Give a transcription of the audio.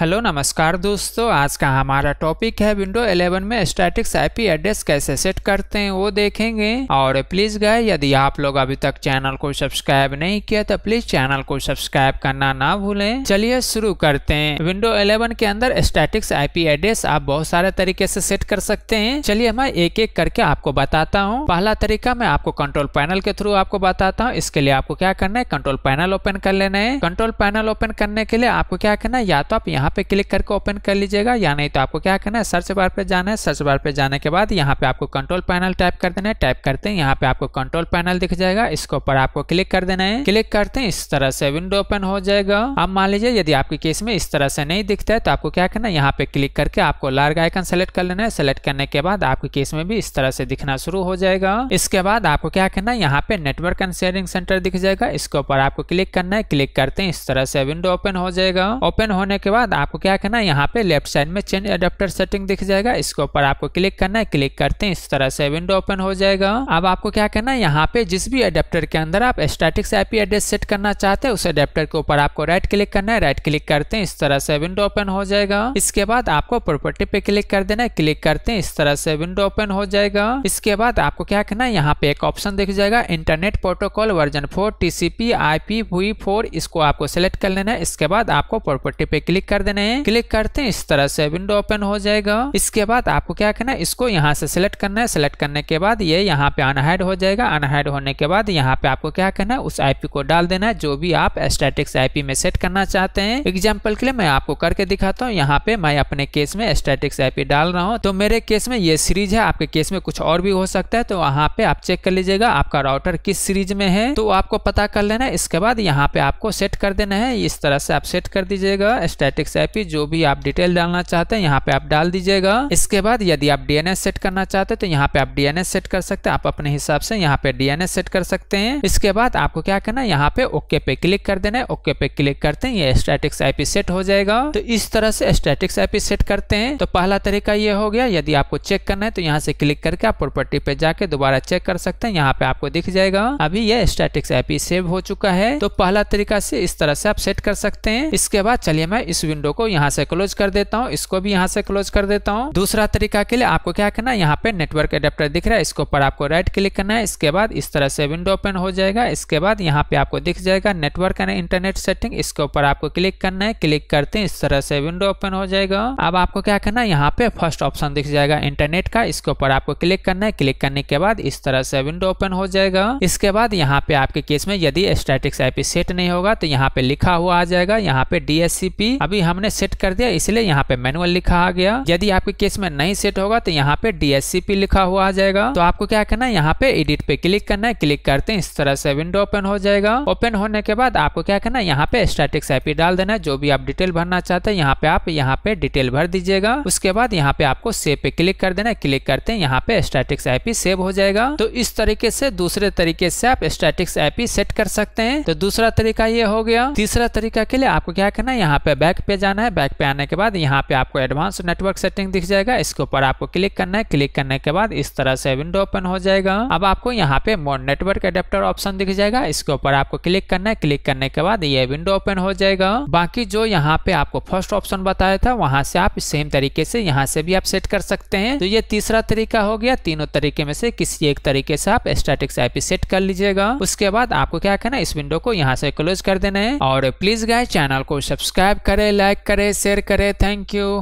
hello नमस्कार दोस्तों आज का हमारा टॉपिक है विंडो 11 में स्टैटिक्स आईपी एड्रेस कैसे सेट करते हैं वो देखेंगे और प्लीज गए यदि आप लोग अभी तक चैनल को सब्सक्राइब नहीं किया तो प्लीज चैनल को सब्सक्राइब करना ना भूलें चलिए शुरू करते हैं विंडो 11 के अंदर स्टैटिक्स आईपी एड्रेस आप बहुत सारे तरीके से सेट कर सकते हैं चलिए मैं एक एक करके आपको बताता हूँ पहला तरीका मैं आपको कंट्रोल पैनल के थ्रू आपको बताता हूँ इसके लिए आपको क्या करना है कंट्रोल पैनल ओपन कर लेना है कंट्रोल पैनल ओपन करने के लिए आपको क्या करना है या तो आप यहाँ यहाँ पे क्लिक करके ओपन कर लीजिएगा या नहीं तो आपको क्या करना है सर्च बार पे जाना है सर्च बार पे जाने के बाद यहाँ पे आपको कंट्रोल पैनल टाइप कर देना है टाइप करते हैं यहाँ पे आपको कंट्रोल पैनल दिख जाएगा इसके ऊपर आपको क्लिक कर देना है क्लिक करते हैं इस तरह से विंडो ओपन हो जाएगा अब मान लीजिए यदि आपके केस में इस तरह से नहीं दिखता है तो आपको क्या करना है यहाँ पे क्लिक करके आपको लार्ग आइकन सेलेक्ट कर लेना है सेलेक्ट करने के बाद आपके केस में भी इस तरह से दिखना शुरू हो जाएगा इसके बाद आपको क्या करना है यहाँ पे नेटवर्क एंड शेयरिंग सेंटर दिख जाएगा इसके ऊपर आपको क्लिक करना है क्लिक करते हैं इस तरह से विंडो ओपन हो जाएगा ओपन होने के बाद आपको क्या करना है यहाँ पे लेफ्ट साइड में चेंज एडेप्टर सेटिंग दिख जाएगा इसके ऊपर आपको क्लिक करना है क्लिक करते हैं इस तरह से विंडो ओपन हो जाएगा अब आपको क्या करना है यहाँ पे जिस भी अडेप्टर के अंदर आप स्टैटिक्स आईपी एड्रेस सेट करना चाहते हैं उस अडेप्टर के ऊपर आपको राइट क्लिक करना है राइट क्लिक करते हैं इस तरह से विंडो ओपन हो जाएगा इसके बाद आपको प्रोपर्टी पे क्लिक कर देना है क्लिक करते हैं इस तरह से विंडो ओपन हो जाएगा इसके बाद आपको क्या करना है यहाँ पे एक ऑप्शन दिख जाएगा internet protocol version four TCP IP v four इसको आपको सिलेक्ट कर लेना है इसके बाद आपको प्रोपर्टी पे क्लिक कर देने हैं क्लिक करते हैं इस तरह से विंडो ओपन हो जाएगा इसके बाद आपको क्या करना है इसको यहाँ से सिलेक्ट करना है सिलेक्ट करने के बाद ये यहाँ पे अनहाइड हो जाएगा अनहाइड होने के बाद यहाँ पे आपको क्या करना है उस आईपी को डाल देना है जो भी आप स्टेटिक्स आईपी में सेट करना चाहते हैं एग्जाम्पल के लिए मैं आपको करके दिखाता हूँ यहाँ पे मैं अपने केस में स्टेटिक्स आई डाल रहा हूँ तो मेरे केस में ये सीरीज है आपके केस में कुछ और भी हो सकता है तो वहाँ पे आप चेक कर लीजिएगा आपका राउटर किस सीरीज में है तो आपको पता कर लेना है इसके बाद यहाँ पे आपको सेट कर देना है इस तरह से आप सेट कर दीजिएगा स्टेटिक्स एसआईपी जो भी आप डिटेल डालना चाहते हैं यहाँ पे आप डाल दीजिएगा इसके बाद यदि आप डीएनएस सेट करना चाहते हैं तो यहाँ पे आप डीएनएस सेट कर सकते हैं आप अपने हिसाब से यहाँ पे डीएनएस सेट कर सकते हैं इसके बाद आपको क्या करना है यहाँ पे ओके पे क्लिक कर देना है ओके पे क्लिक करते हैं ये स्टेटिक्स आईपी सेट हो जाएगा तो इस तरह से स्टैटिक्स आईपी सेट करते हैं तो पहला तरीका ये हो गया यदि आपको चेक करना है तो यहाँ से क्लिक करके आप प्रॉपर्टी पे जाके दोबारा चेक कर सकते हैं यहाँ पे आपको दिख जाएगा अभी ये स्टेटिक्स आईपी सेव हो चुका है तो पहला तरीका से इस तरह से आप सेट कर सकते हैं इसके बाद चलिए मैं इस विंडो विंडो को यहाँ से क्लोज कर देता हूँ इसको भी यहाँ से क्लोज कर देता हूँ दूसरा तरीका के लिए आपको क्या करना है यहाँ पे नेटवर्क एडेप्टर दिख रहा है इसके ऊपर आपको राइट क्लिक करना है इसके बाद इस तरह से विंडो ओपन हो जाएगा इसके बाद यहाँ पे आपको दिख जाएगा नेटवर्क एंड इंटरनेट सेटिंग इसके ऊपर आपको क्लिक करना है क्लिक करते हैं इस तरह से विंडो ओपन हो जाएगा अब आपको क्या करना है यहाँ पे फर्स्ट ऑप्शन दिख जाएगा इंटरनेट का इसके ऊपर आपको क्लिक करना है क्लिक करने के बाद इस तरह से विंडो ओपन हो जाएगा इसके बाद यहाँ पे आपके केस में यदि स्टैटिक्स आईपी सेट नहीं होगा तो यहाँ पे लिखा हुआ आ जाएगा यहाँ पे डीएससीपी अभी हम हमने सेट कर दिया इसलिए यहाँ पे मैनुअल लिखा आ गया यदि आपके केस में नहीं सेट होगा तो यहाँ पे डी लिखा हुआ आ जाएगा तो आपको क्या करना है यहाँ पे एडिट पे क्लिक करना है क्लिक करते हैं इस तरह से विंडो ओपन हो जाएगा ओपन होने के बाद आपको क्या करना है यहाँ पे स्टेटिक्स आईपी डाल देना है जो भी आप डिटेल भरना चाहते हैं यहाँ पे आप यहाँ पे डिटेल भर दीजिएगा उसके बाद यहाँ पे आपको सेव पे क्लिक कर देना है क्लिक करते हैं यहाँ पे स्टेटिक्स आईपी सेव हो जाएगा तो इस तरीके से दूसरे तरीके से आप स्टेटिक्स आईपी सेट कर सकते हैं तो दूसरा तरीका ये हो गया तीसरा तरीका के लिए आपको क्या करना है यहाँ पे बैक पे जाना है बैक पे आने के बाद यहाँ पे आपको एडवांस नेटवर्क सेटिंग दिख जाएगा इसके ऊपर आपको क्लिक करना है क्लिक करने के बाद इस तरह से विंडो ओपन हो जाएगा अब आपको यहाँ पे मोर नेटवर्क एडेप्टर ऑप्शन दिख जाएगा इसके ऊपर आपको क्लिक करना है क्लिक करने के बाद ये विंडो ओपन हो जाएगा बाकी जो यहाँ पे आपको फर्स्ट ऑप्शन बताया था वहां से आप सेम तरीके से यहाँ से भी आप सेट कर सकते हैं तो ये तीसरा तरीका हो गया तीनों तरीके में से किसी एक तरीके से आप स्टेटिक्स आईपी सेट कर लीजिएगा उसके बाद आपको क्या करना है इस विंडो को यहाँ से क्लोज कर देना है और प्लीज गाय चैनल को सब्सक्राइब करें लाइक करें शेयर करें थैंक यू